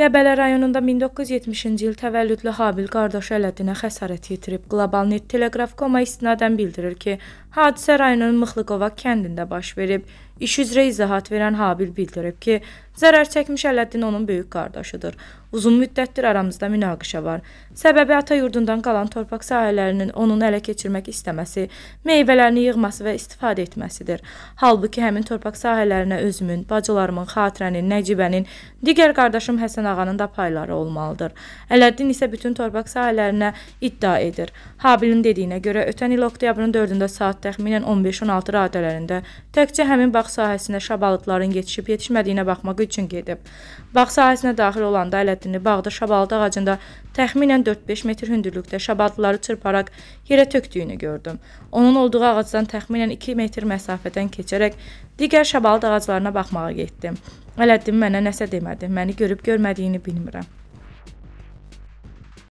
Qəbələ rayonunda 1970-ci il təvəllüdlü Habil qardaşı Ələdinə xəsarət yetirib. Globalnet Teleqraf.com-a istinadən bildirir ki, hadisə rayonun Mıxlıqova kəndində baş verib. İş üzrə izahat verən Habil bildirib ki, Zərər çəkmiş Ələddin onun böyük qardaşıdır. Uzun müddətdir aramızda münaqişə var. Səbəbi ata yurdundan qalan torpaq sahələrinin onun ələ keçirmək istəməsi, meyvələrini yığması və istifadə etməsidir. Halbuki həmin torpaq sahələrinə özümün, bacılarımın, Xatirənin, Nəcibənin, digər qardaşım Həsən ağanın da payları olmalıdır. Ələddin isə bütün torpaq sahələrinə iddia edir. Habilin dediyinə görə ötən il oktyabrın 4-də saat təxminən 15-16 radələrində təkcə həmin bağ sahəsinə şabalıtların yetişib yetişmədiyinə baxmaq hüququ üçün gedib. Bağ sahəsinə daxil olanda Ələddini bağda şabalıd ağacında təxminən 4-5 metr hündürlükdə şabalıdları çırparaq yerə tökdüyünü gördüm. Onun olduğu ağacdan təxminən 2 metr məsafədən keçərək digər şabalıd ağaclarına baxmağa getdim. Ələddin mənə nəsə demədi. Məni görüb görmədiyini bilmirəm.